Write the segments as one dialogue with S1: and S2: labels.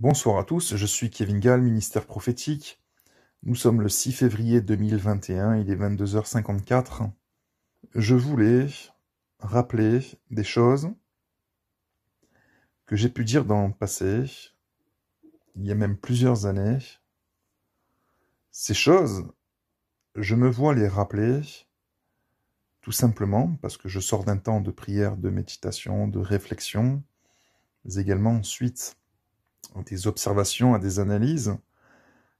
S1: Bonsoir à tous, je suis Kevin Gall, ministère prophétique. Nous sommes le 6 février 2021, il est 22h54. Je voulais rappeler des choses que j'ai pu dire dans le passé, il y a même plusieurs années. Ces choses, je me vois les rappeler tout simplement parce que je sors d'un temps de prière, de méditation, de réflexion, mais également ensuite des observations, à des analyses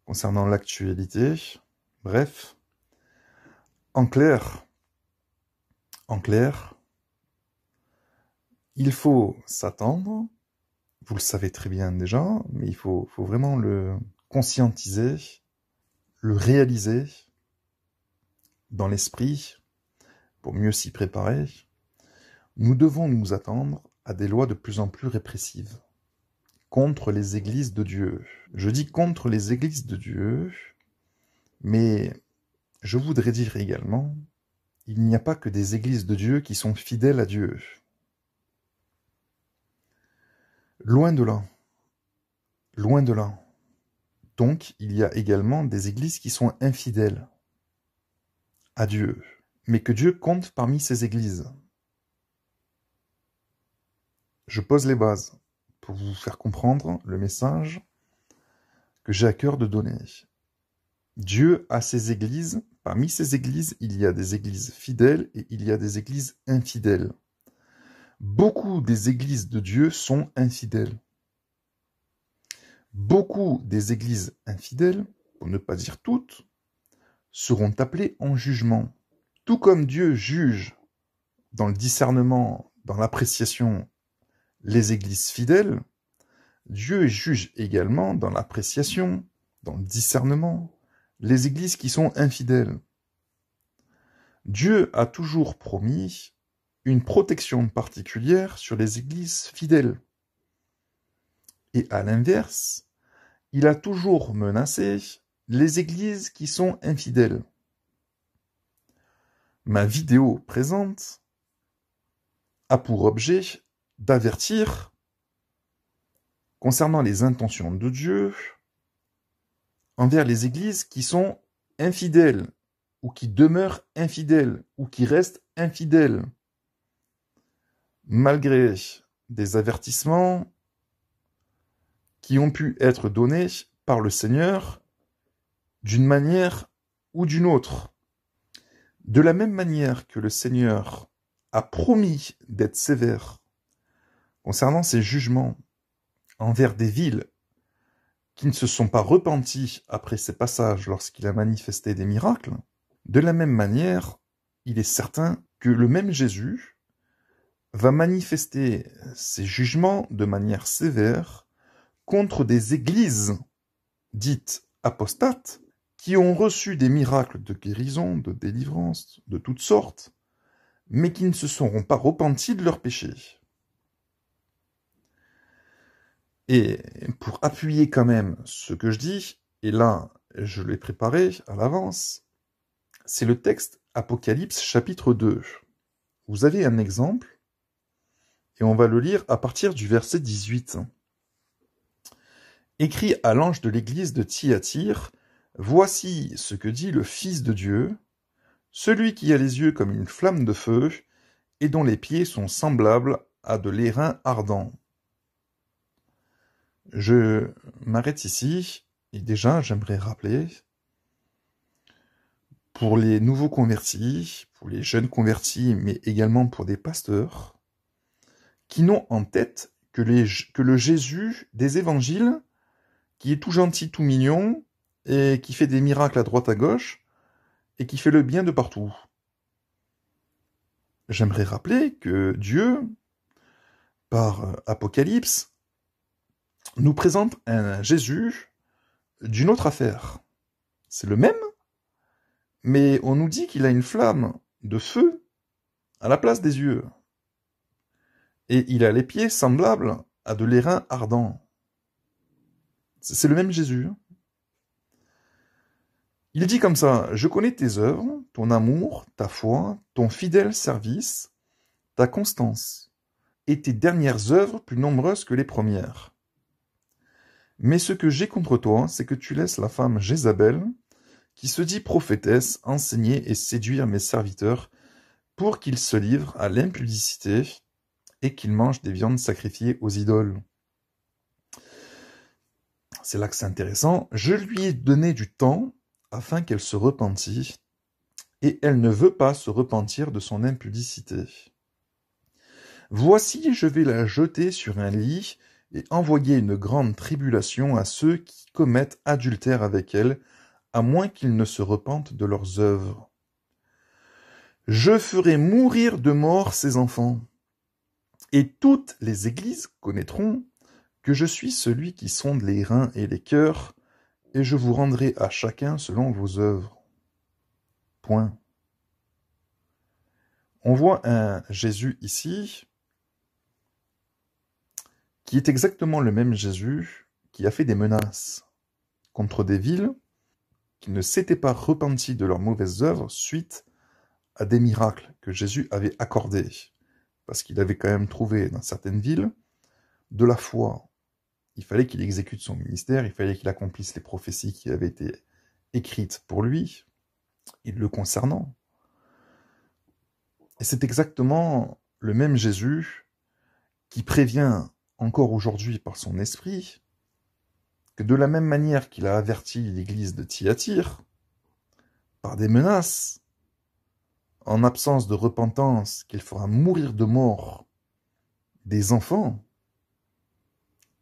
S1: concernant l'actualité. Bref, en clair, en clair, il faut s'attendre, vous le savez très bien déjà, mais il faut, faut vraiment le conscientiser, le réaliser dans l'esprit pour mieux s'y préparer. Nous devons nous attendre à des lois de plus en plus répressives contre les églises de Dieu. Je dis contre les églises de Dieu, mais je voudrais dire également, il n'y a pas que des églises de Dieu qui sont fidèles à Dieu. Loin de là. Loin de là. Donc, il y a également des églises qui sont infidèles à Dieu, mais que Dieu compte parmi ces églises. Je pose les bases pour vous faire comprendre le message que j'ai à cœur de donner. Dieu a ses églises. Parmi ses églises, il y a des églises fidèles et il y a des églises infidèles. Beaucoup des églises de Dieu sont infidèles. Beaucoup des églises infidèles, pour ne pas dire toutes, seront appelées en jugement. Tout comme Dieu juge dans le discernement, dans l'appréciation les églises fidèles, Dieu juge également dans l'appréciation, dans le discernement, les églises qui sont infidèles. Dieu a toujours promis une protection particulière sur les églises fidèles. Et à l'inverse, il a toujours menacé les églises qui sont infidèles. Ma vidéo présente a pour objet d'avertir concernant les intentions de Dieu envers les églises qui sont infidèles ou qui demeurent infidèles ou qui restent infidèles. Malgré des avertissements qui ont pu être donnés par le Seigneur d'une manière ou d'une autre. De la même manière que le Seigneur a promis d'être sévère concernant ces jugements envers des villes qui ne se sont pas repenties après ses passages lorsqu'il a manifesté des miracles, de la même manière, il est certain que le même Jésus va manifester ses jugements de manière sévère contre des églises dites apostates qui ont reçu des miracles de guérison, de délivrance, de toutes sortes, mais qui ne se seront pas repentis de leurs péchés. Et pour appuyer quand même ce que je dis, et là, je l'ai préparé à l'avance, c'est le texte Apocalypse chapitre 2. Vous avez un exemple, et on va le lire à partir du verset 18. Écrit à l'ange de l'église de Thyatire, Voici ce que dit le Fils de Dieu, celui qui a les yeux comme une flamme de feu, et dont les pieds sont semblables à de l'airain ardent. Je m'arrête ici et déjà j'aimerais rappeler pour les nouveaux convertis, pour les jeunes convertis, mais également pour des pasteurs, qui n'ont en tête que, le Jésus des évangiles, qui est tout gentil, tout mignon, et qui fait des miracles à droite à gauche, et qui fait le bien de partout. J'aimerais rappeler que Dieu, par Apocalypse, nous présente un Jésus d'une autre affaire. C'est le même, mais on nous dit qu'il a une flamme de feu à la place des yeux. Et il a les pieds semblables à de l'airain ardent. C'est le même Jésus. Il dit comme ça, je connais tes œuvres, ton amour, ta foi, ton fidèle service, ta constance, et tes dernières œuvres plus nombreuses que les premières. Mais ce que j'ai contre toi, hein, c'est que tu laisses la femme Jézabel, qui se dit prophétesse, enseigner et séduire mes serviteurs, pour qu'ils se livrent à l'impudicité et qu'ils mangent des viandes sacrifiées aux idoles. C'est là que c'est intéressant. Je lui ai donné du temps afin qu'elle se repentit, et elle ne veut pas se repentir de son impudicité. Voici, je vais la jeter sur un lit et envoyer une grande tribulation à ceux qui commettent adultère avec elle, à moins qu'ils ne se repentent de leurs œuvres. Je ferai mourir de mort ces enfants. Et toutes les églises connaîtront que je suis celui qui sonde les reins et les cœurs, et je vous rendrai à chacun selon vos œuvres. Point. On voit un Jésus ici qui est exactement le même Jésus qui a fait des menaces contre des villes qui ne s'étaient pas repenties de leurs mauvaises œuvres suite à des miracles que Jésus avait accordés, parce qu'il avait quand même trouvé dans certaines villes de la foi. Il fallait qu'il exécute son ministère, il fallait qu'il accomplisse les prophéties qui avaient été écrites pour lui et le concernant. Et c'est exactement le même Jésus qui prévient encore aujourd'hui par son esprit, que de la même manière qu'il a averti l'église de Thyatire, par des menaces, en absence de repentance, qu'il fera mourir de mort des enfants.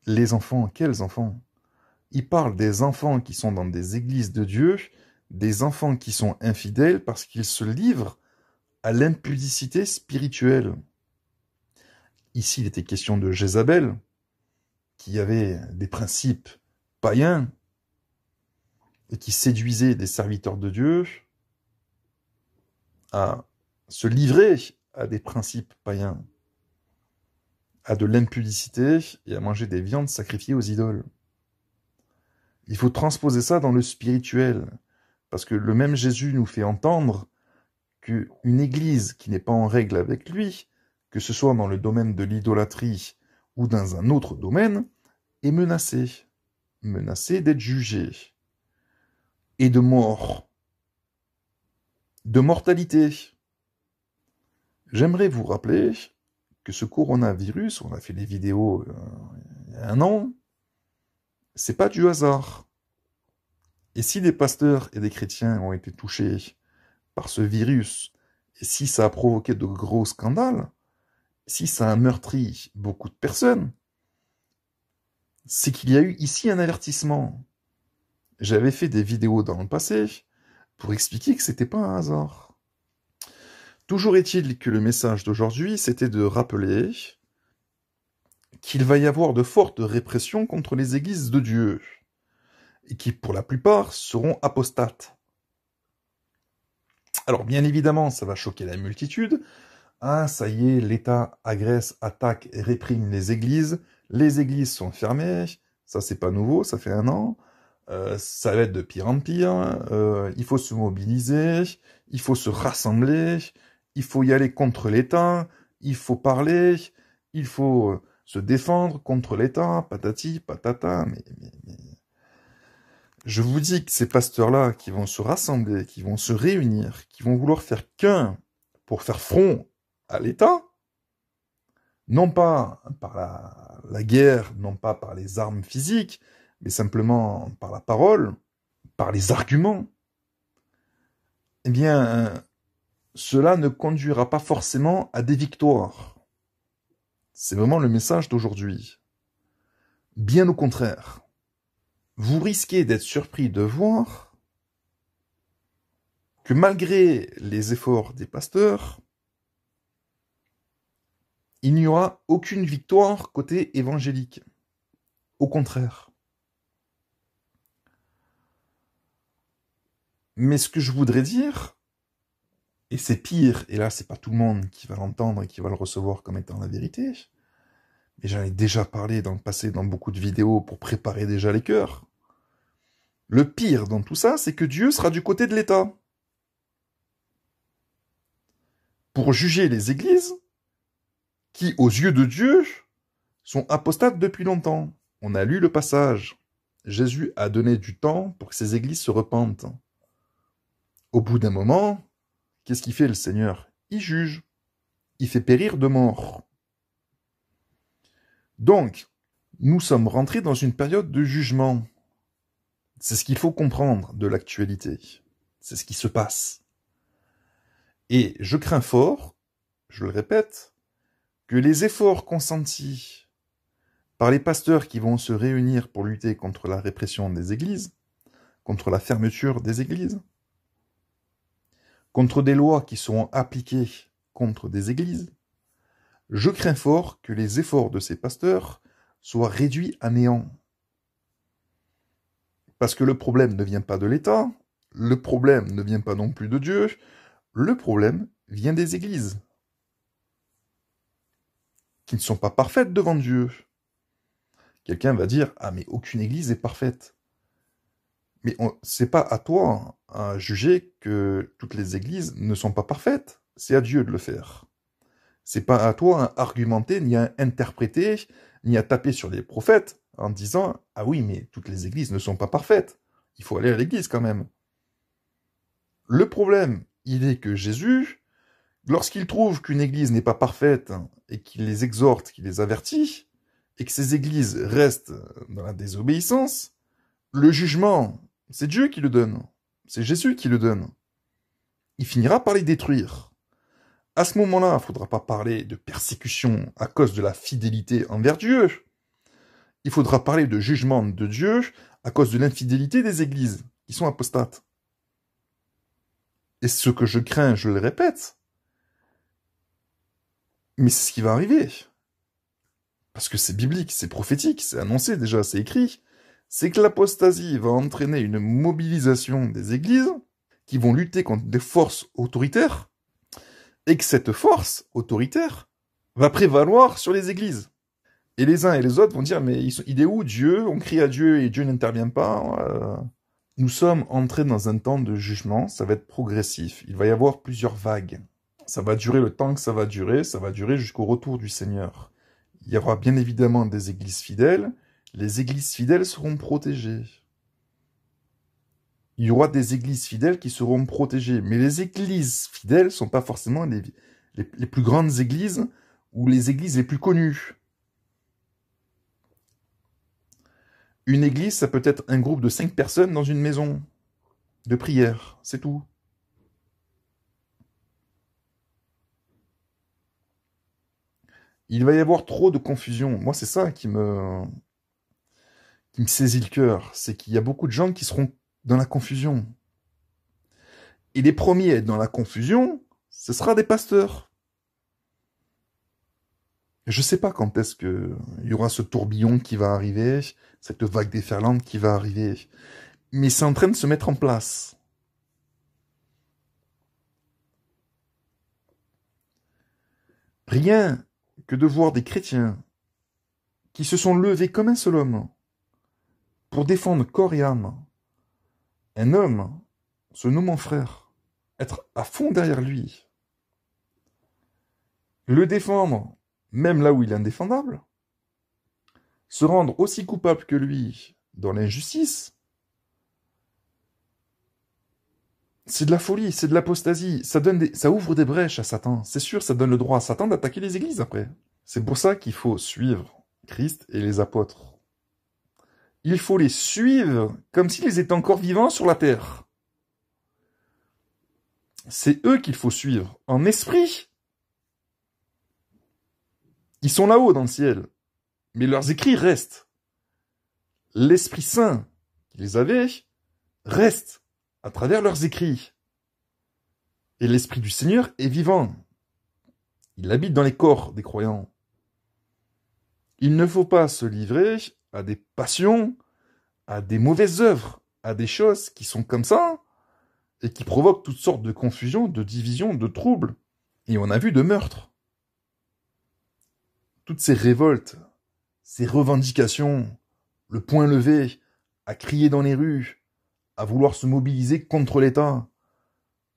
S1: Les enfants, quels enfants Il parle des enfants qui sont dans des églises de Dieu, des enfants qui sont infidèles parce qu'ils se livrent à l'impudicité spirituelle. Ici, il était question de Jézabel, qui avait des principes païens et qui séduisait des serviteurs de Dieu à se livrer à des principes païens, à de l'impudicité et à manger des viandes sacrifiées aux idoles. Il faut transposer ça dans le spirituel, parce que le même Jésus nous fait entendre qu'une église qui n'est pas en règle avec lui que ce soit dans le domaine de l'idolâtrie ou dans un autre domaine, est menacé, menacé d'être jugé, et de mort, de mortalité. J'aimerais vous rappeler que ce coronavirus, on a fait des vidéos euh, il y a un an, c'est pas du hasard. Et si des pasteurs et des chrétiens ont été touchés par ce virus, et si ça a provoqué de gros scandales, si ça a meurtri beaucoup de personnes, c'est qu'il y a eu ici un avertissement. J'avais fait des vidéos dans le passé pour expliquer que c'était pas un hasard. Toujours est-il que le message d'aujourd'hui, c'était de rappeler qu'il va y avoir de fortes répressions contre les églises de Dieu, et qui pour la plupart seront apostates. Alors bien évidemment, ça va choquer la multitude, ah, ça y est, l'État agresse, attaque, et réprime les églises. Les églises sont fermées. Ça, c'est pas nouveau, ça fait un an. Euh, ça va être de pire en pire. Euh, il faut se mobiliser. Il faut se rassembler. Il faut y aller contre l'État. Il faut parler. Il faut euh, se défendre contre l'État. Patati, patata. Je vous dis que ces pasteurs-là qui vont se rassembler, qui vont se réunir, qui vont vouloir faire qu'un pour faire front à l'État, non pas par la, la, guerre, non pas par les armes physiques, mais simplement par la parole, par les arguments, eh bien, cela ne conduira pas forcément à des victoires. C'est vraiment le message d'aujourd'hui. Bien au contraire, vous risquez d'être surpris de voir que malgré les efforts des pasteurs, il n'y aura aucune victoire côté évangélique, au contraire. Mais ce que je voudrais dire, et c'est pire, et là c'est pas tout le monde qui va l'entendre et qui va le recevoir comme étant la vérité, mais j'en ai déjà parlé dans le passé dans beaucoup de vidéos pour préparer déjà les cœurs. Le pire dans tout ça, c'est que Dieu sera du côté de l'État. Pour juger les églises, qui, aux yeux de Dieu, sont apostates depuis longtemps. On a lu le passage. Jésus a donné du temps pour que ces églises se repentent. Au bout d'un moment, qu'est-ce qu'il fait le Seigneur Il juge. Il fait périr de mort. Donc, nous sommes rentrés dans une période de jugement. C'est ce qu'il faut comprendre de l'actualité. C'est ce qui se passe. Et je crains fort, je le répète, que les efforts consentis par les pasteurs qui vont se réunir pour lutter contre la répression des églises, contre la fermeture des églises, contre des lois qui seront appliquées contre des églises, je crains fort que les efforts de ces pasteurs soient réduits à néant. Parce que le problème ne vient pas de l'État, le problème ne vient pas non plus de Dieu, le problème vient des églises qui ne sont pas parfaites devant Dieu. Quelqu'un va dire Ah, mais aucune église est parfaite. Mais c'est pas à toi hein, à juger que toutes les églises ne sont pas parfaites. C'est à Dieu de le faire. C'est pas à toi à argumenter, ni à interpréter, ni à taper sur les prophètes en disant Ah oui, mais toutes les églises ne sont pas parfaites. Il faut aller à l'église quand même. Le problème, il est que Jésus lorsqu'ils trouvent qu'une église n'est pas parfaite et qu'il les exhorte, qu'il les avertit, et que ces églises restent dans la désobéissance, le jugement, c'est Dieu qui le donne, c'est Jésus qui le donne. Il finira par les détruire. À ce moment-là, il ne faudra pas parler de persécution à cause de la fidélité envers Dieu. Il faudra parler de jugement de Dieu à cause de l'infidélité des églises, qui sont apostates. Et ce que je crains, je le répète, mais c'est ce qui va arriver. Parce que c'est biblique, c'est prophétique, c'est annoncé déjà, c'est écrit. C'est que l'apostasie va entraîner une mobilisation des églises qui vont lutter contre des forces autoritaires et que cette force autoritaire va prévaloir sur les églises. Et les uns et les autres vont dire, mais ils sont, il est où Dieu On crie à Dieu et Dieu n'intervient pas. Euh, nous sommes entrés dans un temps de jugement, ça va être progressif. Il va y avoir plusieurs vagues. Ça va durer le temps que ça va durer, ça va durer jusqu'au retour du Seigneur. Il y aura bien évidemment des églises fidèles, les églises fidèles seront protégées. Il y aura des églises fidèles qui seront protégées, mais les églises fidèles ne sont pas forcément les, les plus grandes églises ou les églises les plus connues. Une église, ça peut être un groupe de cinq personnes dans une maison de prière, c'est tout. il va y avoir trop de confusion. Moi, c'est ça qui me, qui me saisit le cœur. C'est qu'il y a beaucoup de gens qui seront dans la confusion. Et les premiers à être dans la confusion, ce sera des pasteurs. Je ne sais pas quand est-ce que il y aura ce tourbillon qui va arriver, cette vague déferlante qui va arriver. Mais c'est en train de se mettre en place. Rien que de voir des chrétiens qui se sont levés comme un seul homme pour défendre corps et âme un homme se nommant frère, être à fond derrière lui, le défendre même là où il est indéfendable, se rendre aussi coupable que lui dans l'injustice, C'est de la folie, c'est de l'apostasie. Ça donne ça ouvre des brèches à Satan. C'est sûr, ça donne le droit à Satan d'attaquer les églises après. C'est pour ça qu'il faut suivre Christ et les apôtres. Il faut les suivre comme s'ils étaient encore vivants sur la terre. C'est eux qu'il faut suivre, en esprit. Ils sont là-haut dans le ciel, mais leurs écrits restent. L'Esprit Saint qu'ils les reste à travers leurs écrits. Et l'Esprit du Seigneur est vivant. Il habite dans les corps des croyants. Il ne faut pas se livrer à des passions, à des mauvaises œuvres, à des choses qui sont comme ça et qui provoquent toutes sortes de confusions, de divisions, de troubles. Et on a vu de meurtres. Toutes ces révoltes, ces revendications, le point levé, à crier dans les rues, à vouloir se mobiliser contre l'État.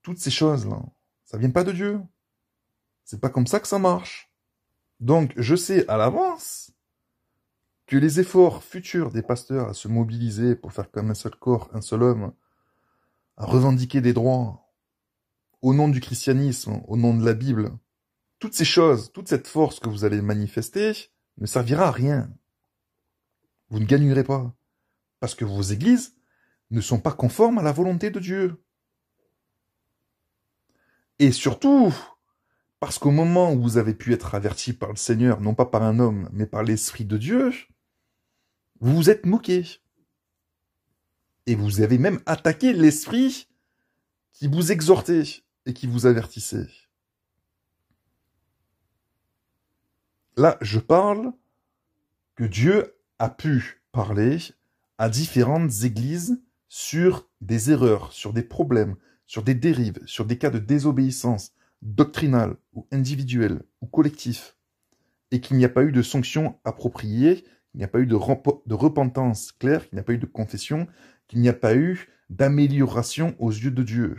S1: Toutes ces choses-là, ça vient pas de Dieu. C'est pas comme ça que ça marche. Donc, je sais à l'avance que les efforts futurs des pasteurs à se mobiliser pour faire comme un seul corps, un seul homme, à revendiquer des droits, au nom du christianisme, au nom de la Bible, toutes ces choses, toute cette force que vous allez manifester ne servira à rien. Vous ne gagnerez pas. Parce que vos églises ne sont pas conformes à la volonté de Dieu. Et surtout, parce qu'au moment où vous avez pu être averti par le Seigneur, non pas par un homme, mais par l'Esprit de Dieu, vous vous êtes moqué. Et vous avez même attaqué l'Esprit qui vous exhortait et qui vous avertissait. Là, je parle que Dieu a pu parler à différentes églises sur des erreurs, sur des problèmes, sur des dérives, sur des cas de désobéissance doctrinale ou individuelle ou collectif, et qu'il n'y a pas eu de sanctions appropriées, qu'il n'y a pas eu de, de repentance claire, qu'il n'y a pas eu de confession, qu'il n'y a pas eu d'amélioration aux yeux de Dieu.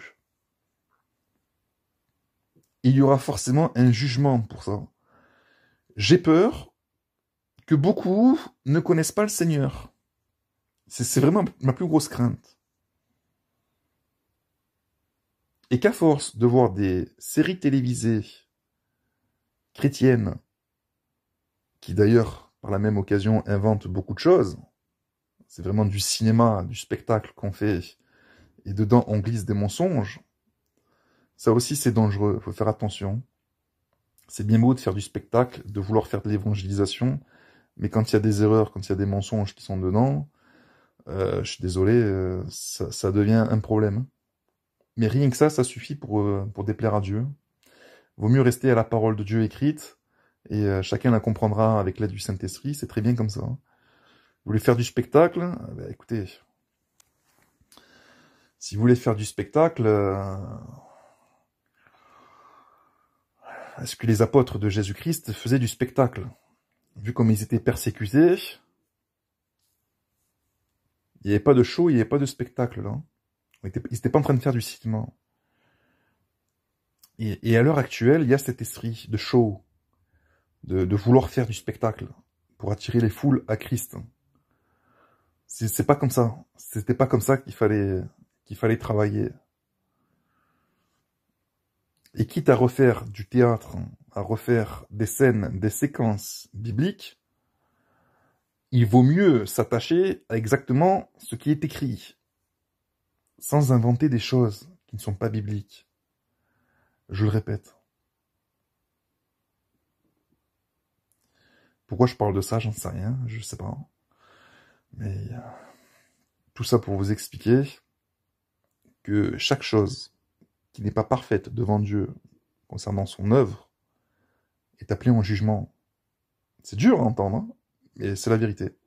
S1: Il y aura forcément un jugement pour ça. J'ai peur que beaucoup ne connaissent pas le Seigneur c'est vraiment ma plus grosse crainte. Et qu'à force de voir des séries télévisées chrétiennes, qui d'ailleurs, par la même occasion, inventent beaucoup de choses, c'est vraiment du cinéma, du spectacle qu'on fait, et dedans on glisse des mensonges, ça aussi c'est dangereux, il faut faire attention. C'est bien beau de faire du spectacle, de vouloir faire de l'évangélisation, mais quand il y a des erreurs, quand il y a des mensonges qui sont dedans, euh, je suis désolé, euh, ça, devient un problème. Mais rien que ça, ça suffit pour, euh, pour déplaire à Dieu. Vaut mieux rester à la parole de Dieu écrite, et chacun la comprendra avec l'aide du Saint-Esprit, c'est très bien comme ça. Vous voulez faire du spectacle eh ben, Écoutez, si vous voulez faire du spectacle, est-ce que les apôtres de Jésus-Christ faisaient du spectacle Vu comme ils étaient persécutés, il n'y avait pas de show, il n'y avait pas de spectacle, là. Ils n'étaient pas en train de faire du cinéma. Et, à l'heure actuelle, il y a cet esprit de show, de, de, vouloir faire du spectacle pour attirer les foules à Christ. C'est pas comme ça. C'était pas comme ça qu'il fallait, qu'il fallait travailler. Et quitte à refaire du théâtre, à refaire des scènes, des séquences bibliques, il vaut mieux s'attacher à exactement ce qui est écrit, sans inventer des choses qui ne sont pas bibliques. Je le répète. Pourquoi je parle de ça, j'en sais rien, je sais pas. Mais euh, tout ça pour vous expliquer que chaque chose qui n'est pas parfaite devant Dieu concernant son œuvre est appelée en jugement. C'est dur à entendre, hein. Et c'est la vérité.